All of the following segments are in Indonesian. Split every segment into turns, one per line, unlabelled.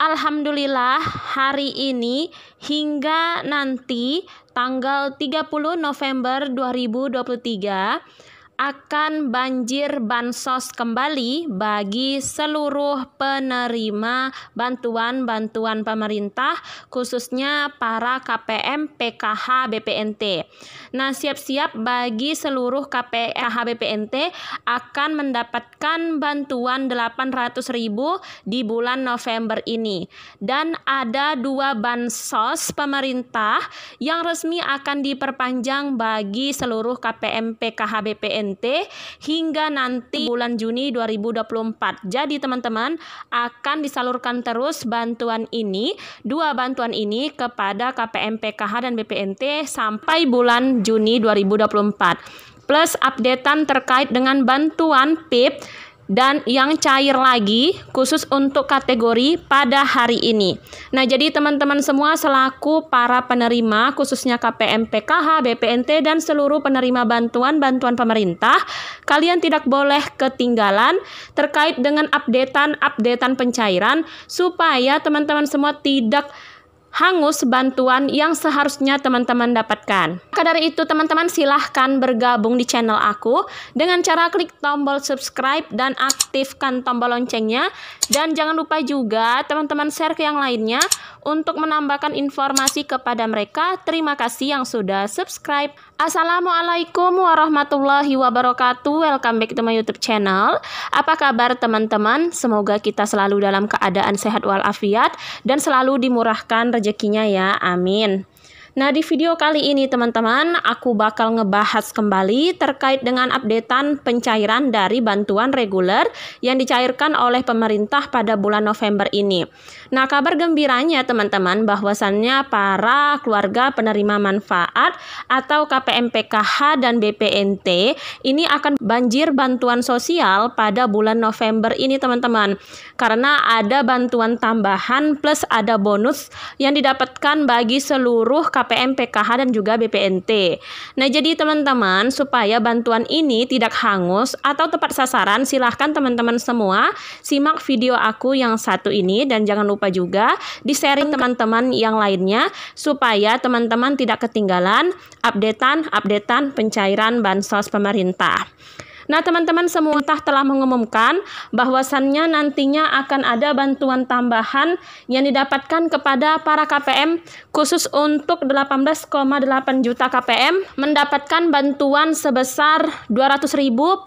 Alhamdulillah hari ini hingga nanti tanggal 30 November 2023 akan banjir bansos kembali bagi seluruh penerima bantuan-bantuan pemerintah khususnya para KPM PKH BPNT. Nah, siap-siap bagi seluruh KPH BPNT akan mendapatkan bantuan 800.000 di bulan November ini dan ada dua bansos pemerintah yang resmi akan diperpanjang bagi seluruh KPM PKH BPNT NT hingga nanti bulan Juni 2024. Jadi teman-teman akan disalurkan terus bantuan ini, dua bantuan ini kepada KPM PKH dan BPNT sampai bulan Juni 2024. Plus updatean terkait dengan bantuan PIP dan yang cair lagi khusus untuk kategori pada hari ini. Nah, jadi teman-teman semua selaku para penerima khususnya KPM PKH, BPNT dan seluruh penerima bantuan-bantuan pemerintah, kalian tidak boleh ketinggalan terkait dengan updatean-updatean pencairan supaya teman-teman semua tidak hangus bantuan yang seharusnya teman-teman dapatkan. Maka dari itu teman-teman silahkan bergabung di channel aku dengan cara klik tombol subscribe dan aktifkan tombol loncengnya. Dan jangan lupa juga teman-teman share ke yang lainnya untuk menambahkan informasi kepada mereka. Terima kasih yang sudah subscribe. Assalamualaikum warahmatullahi wabarakatuh. Welcome back to my YouTube channel. Apa kabar teman-teman? Semoga kita selalu dalam keadaan sehat walafiat dan selalu dimurahkan rezeki rezekinya ya. Amin. Nah, di video kali ini teman-teman, aku bakal ngebahas kembali terkait dengan updatean pencairan dari bantuan reguler yang dicairkan oleh pemerintah pada bulan November ini. Nah, kabar gembiranya teman-teman bahwasannya para keluarga penerima manfaat atau KPMPKH dan BPNT ini akan banjir bantuan sosial pada bulan November ini teman-teman. Karena ada bantuan tambahan plus ada bonus yang didapatkan bagi seluruh KPMPKH dan juga BPNT. Nah, jadi teman-teman supaya bantuan ini tidak hangus atau tepat sasaran silahkan teman-teman semua simak video aku yang satu ini dan jangan lupa lupa juga di-sharing teman-teman yang lainnya supaya teman-teman tidak ketinggalan updatean-updatean pencairan bansos pemerintah. Nah, teman-teman semua telah mengumumkan bahwasannya nantinya akan ada bantuan tambahan yang didapatkan kepada para KPM khusus untuk 18,8 juta KPM mendapatkan bantuan sebesar 200.000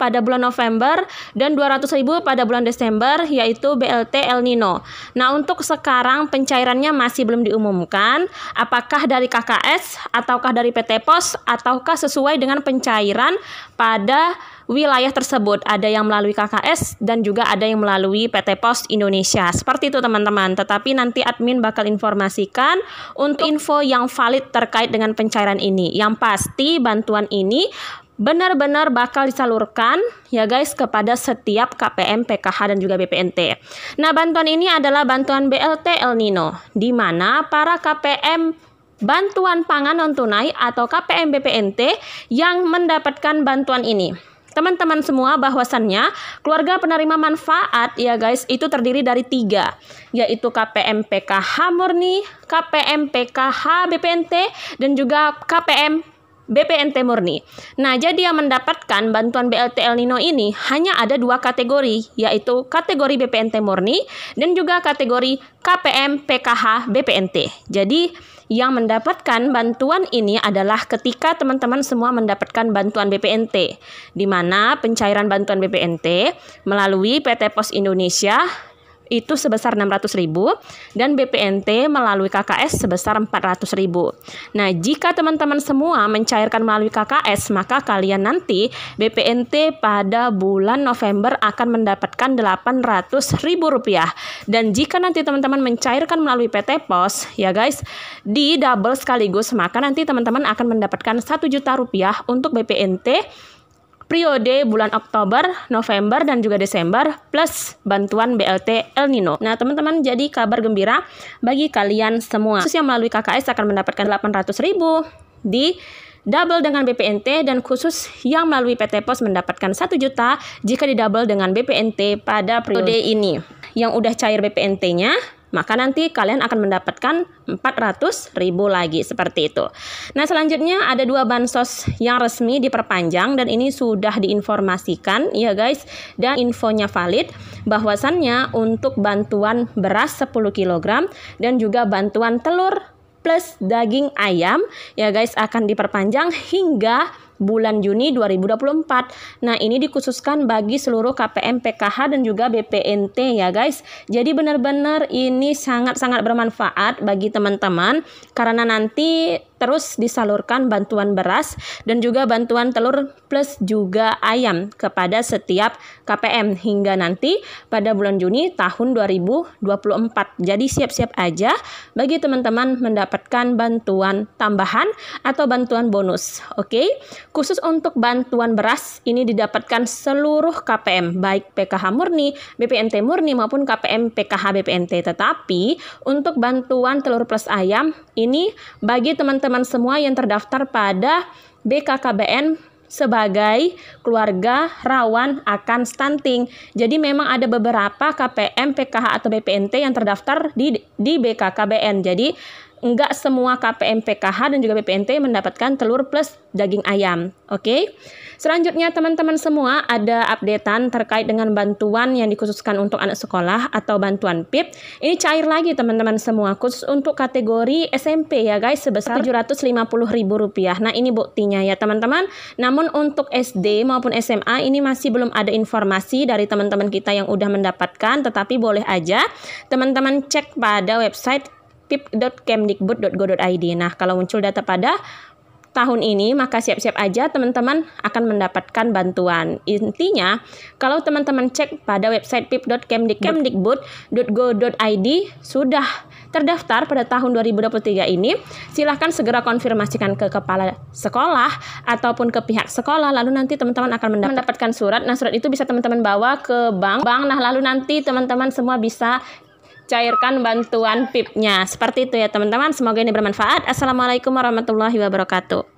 pada bulan November dan 200.000 pada bulan Desember yaitu BLT El Nino. Nah, untuk sekarang pencairannya masih belum diumumkan apakah dari KKS ataukah dari PT Pos ataukah sesuai dengan pencairan pada wilayah tersebut. Ada yang melalui KKS dan juga ada yang melalui PT Pos Indonesia. Seperti itu teman-teman. Tetapi nanti admin bakal informasikan untuk info yang valid terkait dengan pencairan ini. Yang pasti bantuan ini benar-benar bakal disalurkan ya guys kepada setiap KPM, PKH dan juga BPNT. Nah, bantuan ini adalah bantuan BLT El Nino di mana para KPM bantuan pangan non tunai atau KPM BPNT yang mendapatkan bantuan ini teman-teman semua bahwasannya keluarga penerima manfaat ya guys itu terdiri dari tiga yaitu KPM PKH murni, KPM PKH BPNT dan juga KPM BPNT murni. Nah, jadi yang mendapatkan bantuan BLT El Nino ini hanya ada dua kategori, yaitu kategori BPNT murni dan juga kategori KPM PKH BPNT. Jadi, yang mendapatkan bantuan ini adalah ketika teman-teman semua mendapatkan bantuan BPNT, di mana pencairan bantuan BPNT melalui PT Pos Indonesia itu sebesar 600.000 dan BPNT melalui KKS sebesar 400.000. Nah, jika teman-teman semua mencairkan melalui KKS, maka kalian nanti BPNT pada bulan November akan mendapatkan Rp800.000 dan jika nanti teman-teman mencairkan melalui PT Pos, ya guys, di double sekaligus maka nanti teman-teman akan mendapatkan 1 juta rupiah untuk BPNT periode bulan Oktober, November, dan juga Desember plus bantuan BLT El Nino. Nah, teman-teman jadi kabar gembira bagi kalian semua. Khusus yang melalui KKS akan mendapatkan 800 ribu di double dengan BPNT dan khusus yang melalui PT Pos mendapatkan 1 juta jika didouble dengan BPNT pada periode ini. Yang udah cair BPNT-nya maka nanti kalian akan mendapatkan 400 ribu lagi seperti itu. Nah selanjutnya ada dua bansos yang resmi diperpanjang dan ini sudah diinformasikan ya guys dan infonya valid bahwasannya untuk bantuan beras 10 kg dan juga bantuan telur plus daging ayam ya guys akan diperpanjang hingga bulan Juni 2024. Nah, ini dikhususkan bagi seluruh KPM PKH dan juga BPNT ya, guys. Jadi benar-benar ini sangat-sangat bermanfaat bagi teman-teman karena nanti terus disalurkan bantuan beras dan juga bantuan telur plus juga ayam kepada setiap KPM hingga nanti pada bulan Juni tahun 2024. Jadi siap-siap aja bagi teman-teman mendapatkan bantuan tambahan atau bantuan bonus. Oke. Okay? Khusus untuk bantuan beras, ini didapatkan seluruh KPM, baik PKH murni, BPNT murni maupun KPM PKH BPNT. Tetapi untuk bantuan telur plus ayam, ini bagi teman-teman semua yang terdaftar pada BKKBN sebagai keluarga rawan akan stunting. Jadi memang ada beberapa KPM, PKH atau BPNT yang terdaftar di di BKKBN. Jadi enggak semua KPM PKH dan juga BPNT mendapatkan telur plus daging ayam. Oke. Okay? Selanjutnya teman-teman semua ada updatean terkait dengan bantuan yang dikhususkan untuk anak sekolah atau bantuan PIP. Ini cair lagi teman-teman semua khusus untuk kategori SMP ya guys sebesar Rp750.000. Nah, ini buktinya ya teman-teman. Namun untuk SD maupun SMA ini masih belum ada informasi dari teman-teman kita yang udah mendapatkan tetapi boleh aja teman-teman cek pada website pip.kemdikbud.go.id. Nah, kalau muncul data pada tahun ini, maka siap-siap aja teman-teman akan mendapatkan bantuan. Intinya, kalau teman-teman cek pada website pip.kemdikbud.go.id sudah terdaftar pada tahun 2023 ini, silahkan segera konfirmasikan ke kepala sekolah ataupun ke pihak sekolah. Lalu nanti teman-teman akan mendapatkan surat. Nah, surat itu bisa teman-teman bawa ke bank. Bank. Nah, lalu nanti teman-teman semua bisa cairkan bantuan pipnya. Seperti itu ya teman-teman. Semoga ini bermanfaat. Assalamualaikum warahmatullahi wabarakatuh.